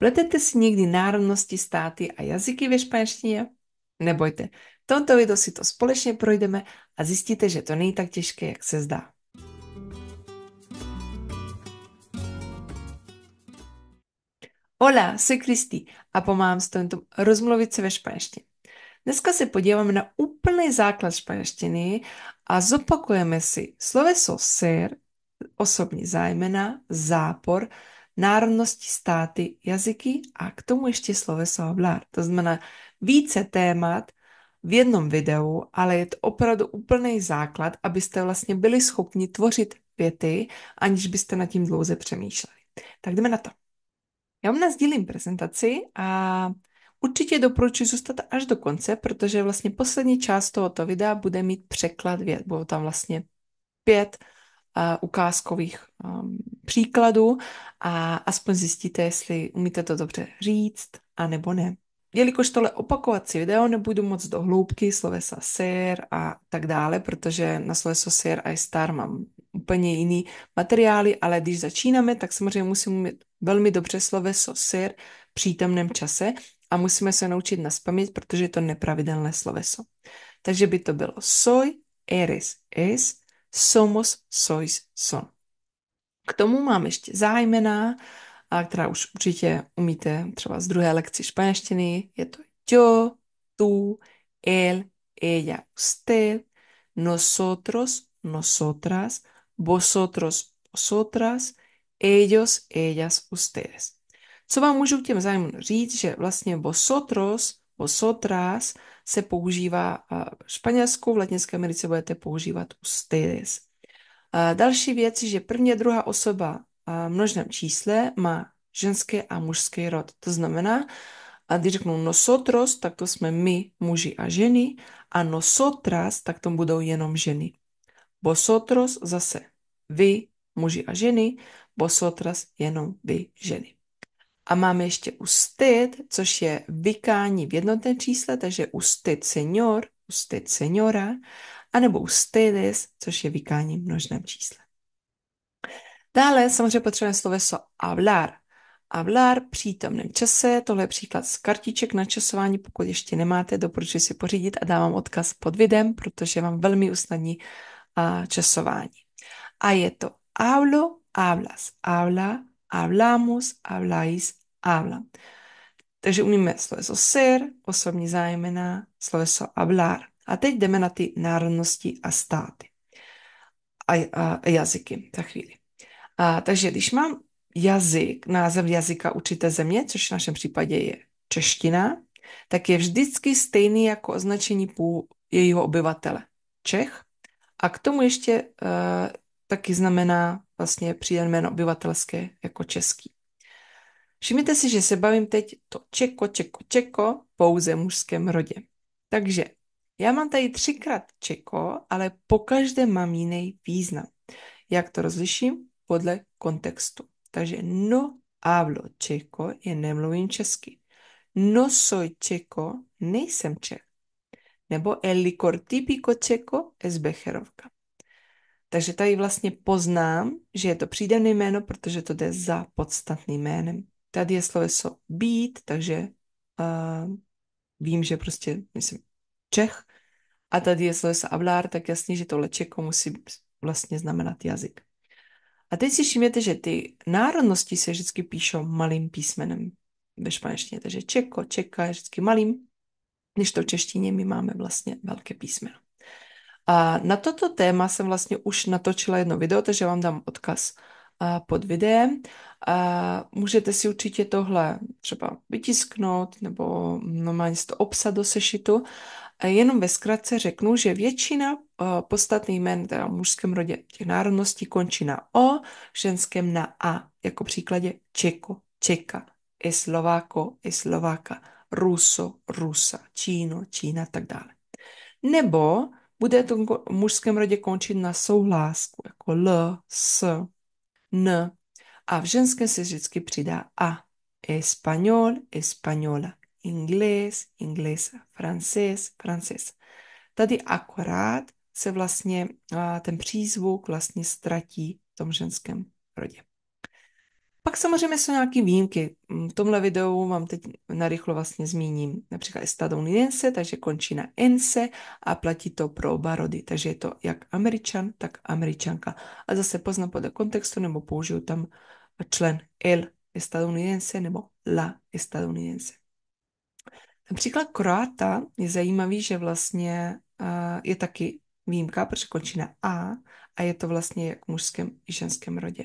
Pletete si někdy národnosti, státy a jazyky ve španělštině? Nebojte, v tomto videu si to společně projdeme a zjistíte, že to není tak těžké, jak se zdá. Hola, se Kristý a pomáhám studentům rozmluvit se ve španělštině. Dneska se podíváme na úplný základ španělštiny a zopakujeme si sloveso ser, osobní zájmena, zápor národnosti, státy, jazyky a k tomu ještě sloveso hablar. To znamená více témat v jednom videu, ale je to opravdu úplný základ, abyste vlastně byli schopni tvořit věty, aniž byste nad tím dlouze přemýšleli. Tak jdeme na to. Já vám nazdílím prezentaci a určitě doporučuji zůstat až do konce, protože vlastně poslední část tohoto videa bude mít překlad věd. Bylo tam vlastně pět Eh, ukázkových um, příkladů a aspoň zjistíte, jestli umíte to dobře říct a nebo ne. Jelikož tohle opakovací video nebudu moc do hloubky slovesa ser a tak dále, protože na sloveso ser a star mám úplně jiný materiály, ale když začínáme, tak samozřejmě musím mít velmi dobře sloveso ser v přítomném čase a musíme se naučit na spaměť, protože je to nepravidelné sloveso. Takže by to bylo soy, eres, es, somos, sois, son. K tomu mám ještě zájmená, a která už určitě umíte třeba z druhé lekci španělštiny. Je to yo, tú, él, ella, usted, nosotros, nosotras, vosotros, vosotras, ellos, ellas, ustedes. Co vám můžu těm zájmům říct, že vlastně vosotros, vosotras se používá eh, v Španělsku, v Latinské Americe budete používat ustedes. Eh, další věc je, že první a druhá osoba eh, v množném čísle má ženské a mužský rod. To znamená, a když řeknu nosotros, tak to jsme my, muži a ženy, a nosotras, tak to budou jenom ženy. Bosotros zase vy, muži a ženy, bosotras jenom vy, ženy. A máme ještě ustid, což je vykání v jednotné čísle, takže ustid senior, ustid seniora, anebo ustidis, což je vykání v množném čísle. Dále samozřejmě potřebujeme sloveso hablar. Hablar přítomném čase, tohle je příklad z kartiček na časování, pokud ještě nemáte, doporučuji si pořídit a dávám odkaz pod videem, protože vám velmi usnadní a, časování. A je to hablo, hablas, habla, hablamos, habláis, hablan. Takže umíme sloveso ser, osobní zájmena, sloveso hablar. A teď jdeme na ty národnosti a státy a, a, a jazyky za chvíli. A, takže když mám jazyk, název jazyka určité země, což v našem případě je čeština, tak je vždycky stejný jako označení půl jejího obyvatele. Čech. A k tomu ještě uh, taky znamená vlastně příjem jméno obyvatelské jako český. Všimněte si, že se bavím teď to čeko, čeko, čeko pouze v mužském rodě. Takže já mám tady třikrát čeko, ale po každé mám jiný význam. Jak to rozliším? Podle kontextu. Takže no hablo čeko je nemluvím česky. No soy čeko, nejsem Čech. Nebo el licor típico čeko es becherovka. Takže tady vlastně poznám, že je to přídavné jméno, protože to jde za podstatným jménem. Tady je sloveso být, takže uh, vím, že prostě, myslím, Čech. A tady je sloveso hablar, tak jasně, že tohle Čeko musí vlastně znamenat jazyk. A teď si všimněte, že ty národnosti se vždycky píšou malým písmenem ve španělštině, takže Čeko, Čeka je vždycky malým, než to v češtině my máme vlastně velké písmeno. A na toto téma jsem vlastně už natočila jedno video, takže vám dám odkaz pod videem. A můžete si určitě tohle třeba vytisknout nebo normálně si to obsat do sešitu. A jenom ve zkratce řeknu, že většina podstatných jmen, teda v mužském rodě těch národností, končí na O, v ženském na A, jako příkladě Čeko, Čeka, i Slováko, i Slováka, Ruso, Rusa, Číno, Čína a tak dále. Nebo bude to v mužském rodě končit na souhlásku, jako L, S, N. A v ženském se vždycky přidá A. Español, española. Inglés, inglesa. Francés, francesa. Tady akorát se vlastně ten přízvuk vlastně ztratí v tom ženském rodě. Pak samozřejmě jsou nějaké výjimky. Mm, v tomhle videu vám teď narychlo vlastně zmíním například estadounidense, takže končí na ense a platí to pro oba rody. takže je to jak američan, tak američanka. A zase poznám podle kontextu nebo použiju tam člen el estadounidense nebo la estadounidense. Například Kroata je zajímavý, že vlastně je taky výjimka, protože končí na a a je to vlastně jak v mužském i ženském rodě.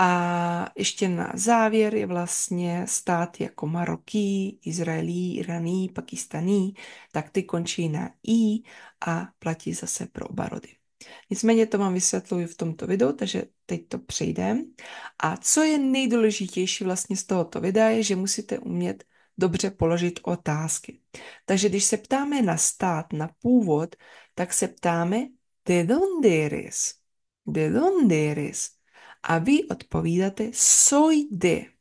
A ještě na závěr je vlastně stát jako Maroký, Izraelí, Iraní, Pakistaní, tak ty končí na I a platí zase pro oba rody. Nicméně to vám vysvětluji v tomto videu, takže teď to přejdeme. A co je nejdůležitější vlastně z tohoto videa, je, že musíte umět dobře položit otázky. Takže když se ptáme na stát, na původ, tak se ptáme de dónde eres? De dónde eres? A vy odpovídáte soy de.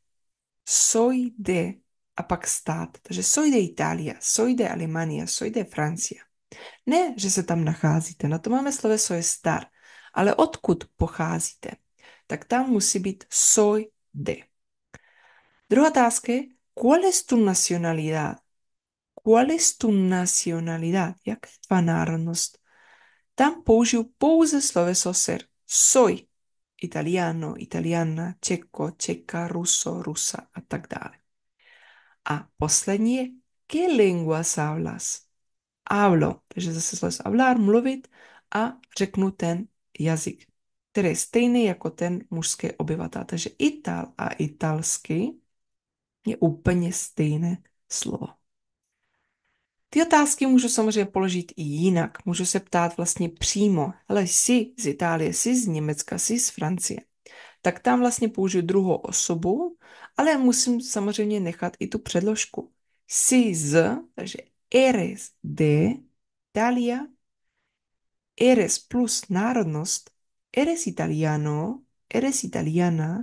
Soy de a pak stát. Takže soy de Itálie, soy de Alemania, soy de Francie. Ne, že se tam nacházíte, na to máme slovo soy star, ale odkud pocházíte, tak tam musí být soy de. Druhá otázka je, ¿cuál es tu nacionalidad? ¿Cuál es tu nacionalidad? Jaká je tvá národnost? Tam použiju pouze sloveso ser. Soy italiano, italiana, čeko, čeka, ruso, rusa a tak dále. A poslední je, ¿qué lenguas hablas? Hablo, takže zase se hablar, mluvit a řeknu ten jazyk, který je stejný jako ten mužský obyvatel. Takže Ital a italsky je úplně stejné slovo. Ty otázky můžu samozřejmě položit i jinak. Můžu se ptát vlastně přímo, ale jsi z Itálie, jsi z Německa, jsi z Francie. Tak tam vlastně použiju druhou osobu, ale musím samozřejmě nechat i tu předložku. Jsi z, takže eres de Italia, eres plus národnost, eres italiano, eres italiana,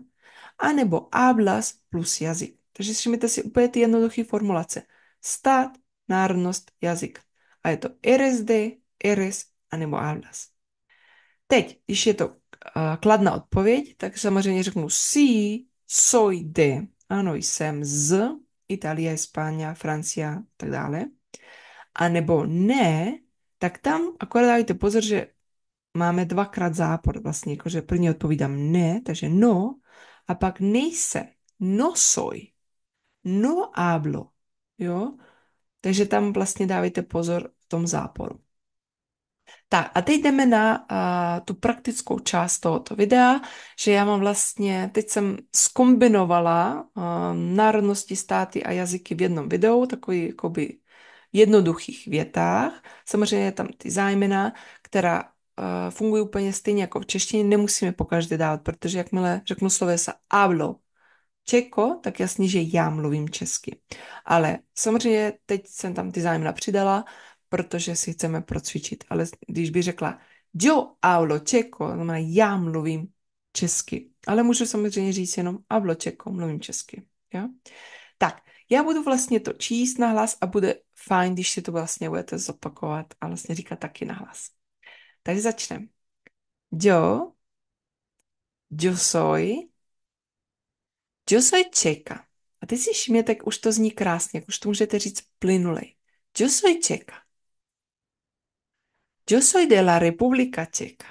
anebo hablas plus jazyk. Takže všimněte si úplně ty jednoduché formulace. Stát národnost, jazyk. A je to RSD, RS anebo hablas. Teď, když je to uh, kladná odpověď, tak samozřejmě řeknu si, soy de. Ano, jsem z Itálie, Espáně, Francie, tak dále. A nebo ne, tak tam akorát dávajte pozor, že máme dvakrát zápor vlastně, jakože první odpovídám ne, takže no, a pak nejsem, no soy, no hablo, jo, takže tam vlastně dávejte pozor v tom záporu. Tak a teď jdeme na a, tu praktickou část tohoto videa, že já mám vlastně, teď jsem skombinovala a, národnosti, státy a jazyky v jednom videu, takový jakoby jednoduchých větách. Samozřejmě je tam ty zájmena, která a, fungují úplně stejně jako v češtině, nemusíme po každé dávat, protože jakmile řeknu slovesa hablo, Čeko, tak jasně, že já mluvím česky. Ale samozřejmě teď jsem tam ty zájmy přidala, protože si chceme procvičit. Ale když by řekla „Jo, hablo čeko, znamená já mluvím česky. Ale můžu samozřejmě říct jenom hablo čeko, mluvím česky. Ja? Tak, já budu vlastně to číst na hlas a bude fajn, když si to vlastně budete zopakovat a vlastně říkat taky na hlas. Takže začneme. Yo, yo soy, se Josajčeka. A teď si všimněte, jak už to zní krásně, jak už to můžete říct plynulej. Josajčeka. Yo soy de la republika Čeka.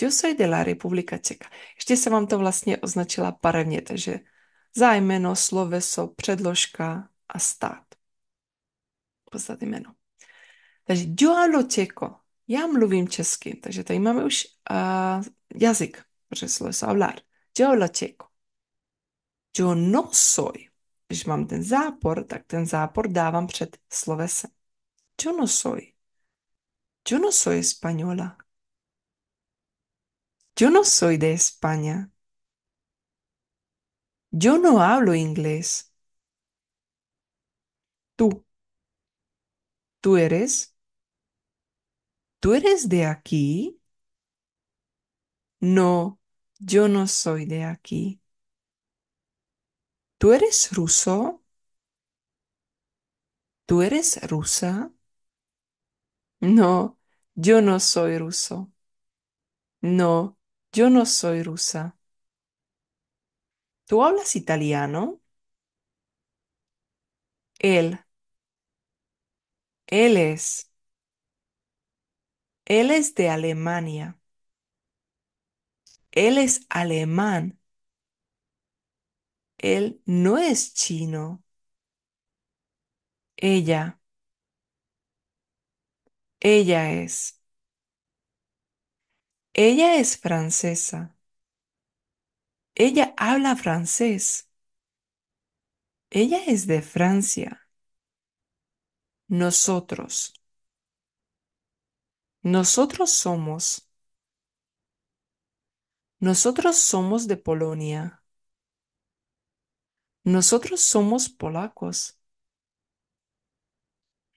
Yo soy de la republika Čeka. Ještě se vám to vlastně označila barevně, takže zájmeno, sloveso, předložka a stát. Podstat jméno. Takže yo hablo čeko. Já mluvím česky, takže tady máme už uh, jazyk, protože sloveso hablar. Yo hablo čeko. Yo no soy. ten zápor, tak ten zápor Yo no soy. Yo no soy española. Yo no soy de España. Yo no hablo inglés. Tú. Tú eres. ¿Tú eres de aquí? No, yo no soy de aquí. ¿Tú eres ruso? ¿Tú eres rusa? No, yo no soy ruso. No, yo no soy rusa. ¿Tú hablas italiano? Él, él es. Él es de Alemania. Él es alemán. Él no es chino. Ella. Ella es. Ella es francesa. Ella habla francés. Ella es de Francia. Nosotros. Nosotros somos. Nosotros somos de Polonia. Nosotros somos polacos.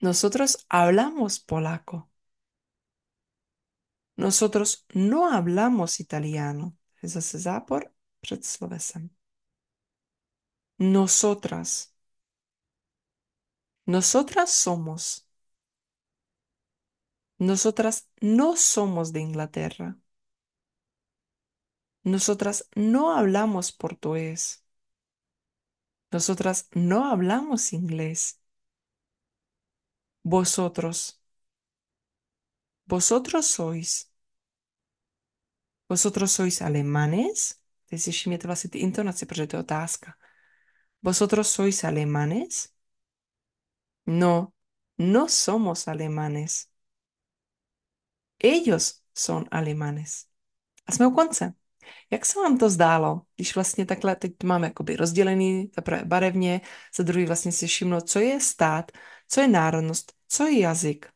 Nosotros hablamos polaco. Nosotros no hablamos italiano. Nosotras. Nosotras somos. Nosotras no somos de Inglaterra. Nosotras no hablamos portugués. Nosotras no hablamos inglés. Vosotros. Vosotros sois. Vosotros sois alemanes? Vosotros sois alemanes? No, no somos alemanes. Ellos son alemanes. Hazme un Jak se vám to zdálo, když vlastně takhle teď máme jakoby rozdělený, prvé barevně, za druhý vlastně si všimlo, co je stát, co je národnost, co je jazyk,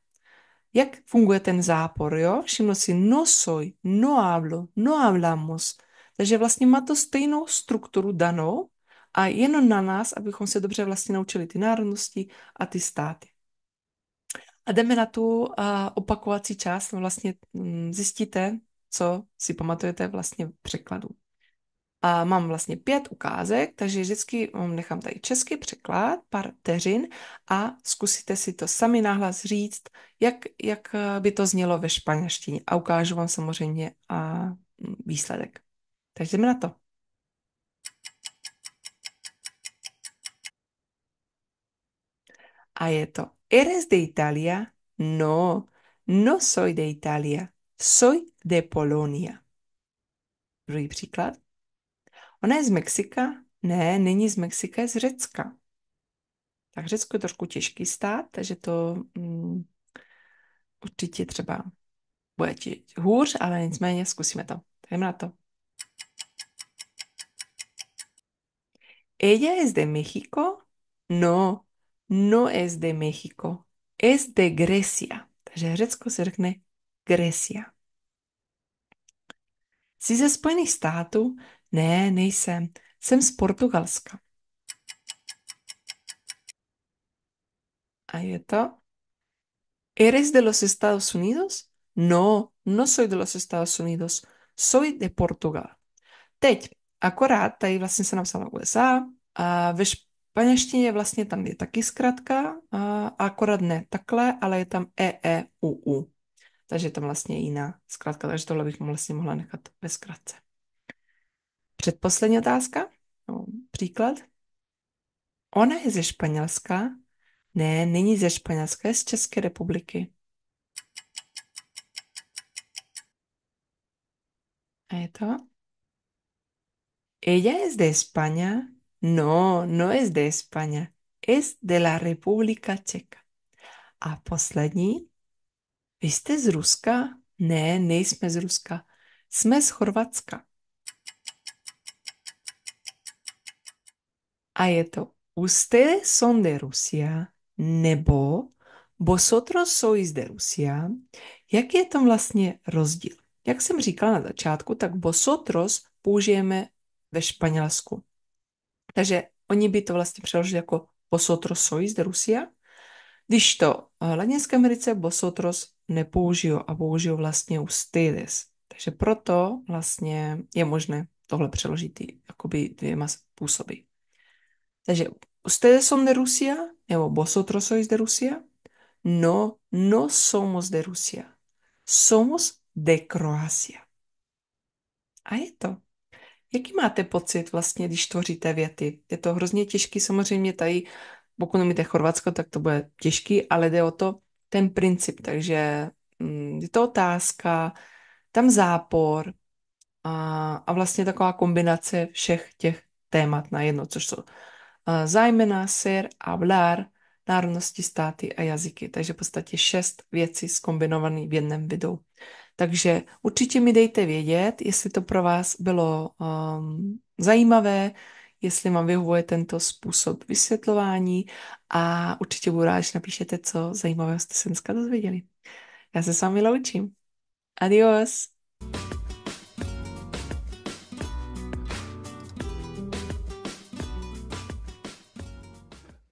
jak funguje ten zápor, jo? Všiml si, no soy, no hablo, no hablamos. Takže vlastně má to stejnou strukturu danou a jenom na nás, abychom se dobře vlastně naučili ty národnosti a ty státy. A jdeme na tu uh, opakovací část, vlastně um, zjistíte, co si pamatujete vlastně v překladu. A mám vlastně pět ukázek, takže vždycky nechám tady český překlad, pár teřin a zkusíte si to sami nahlas říct, jak, jak by to znělo ve španělštině. A ukážu vám samozřejmě a mm, výsledek. Takže jdeme na to. A je to, eres de Italia? No, no soy de Italia. Soy de Polonia. Druhý příklad. Ona je z Mexika? Ne, není z Mexika, je z Řecka. Tak Řecko je trošku těžký stát, takže to mm, určitě třeba bude ti hůř, ale nicméně zkusíme to. Jdeme na to. Ella es de México? No, no es de México. Es de Grecia. Takže Řecko se řekne Grecia. Jsi ze Spojených států? Ne, nejsem. Jsem z Portugalska. A je to. ¿Eres de los Estados Unidos? No, no soy de los Estados Unidos. Soy de Portugal. Teď, akorát, tady vlastně se napsala USA, a ve španělštině vlastně tam je taky zkrátka. a akorát ne takhle, ale je tam EEUU takže je tam vlastně jiná zkrátka, takže tohle bych vlastně mohla nechat ve zkratce. Předposlední otázka, no, příklad. Ona je ze Španělska, ne, není ze Španělska, je z České republiky. A je to? Ella es de España. No, no es de España. Es de la República Checa. A poslední. Vy jste z Ruska? Ne, nejsme z Ruska. Jsme z Chorvatska. A je to Ustedes son de Rusia nebo Vosotros sois de Rusia. Jaký je tam vlastně rozdíl? Jak jsem říkala na začátku, tak vosotros použijeme ve Španělsku. Takže oni by to vlastně přeložili jako vosotros sois de Rusia, když to eh, Latinské Americe Bosotros nepoužiju a použiju vlastně ustedes. Takže proto vlastně je možné tohle přeložit jakoby dvěma způsoby. Takže ustedes son de Rusia, nebo vosotros sois de Rusia. No, no somos de Rusia. Somos de Croacia. A je to. Jaký máte pocit vlastně, když tvoříte věty? Je to hrozně těžký, samozřejmě tady pokud nemíte Chorvatsko, tak to bude těžký, ale jde o to, ten princip, takže mm, je to otázka, tam zápor a, a vlastně taková kombinace všech těch témat na jedno, což jsou eh, zájmena, a vlár, národnosti, státy a jazyky. Takže v podstatě šest věcí skombinovaných v jednom videu. Takže určitě mi dejte vědět, jestli to pro vás bylo um, zajímavé, jestli vám vyhovuje tento způsob vysvětlování a určitě budu rád, že napíšete, co zajímavého jste se dneska dozvěděli. Já se s vámi loučím. Adios!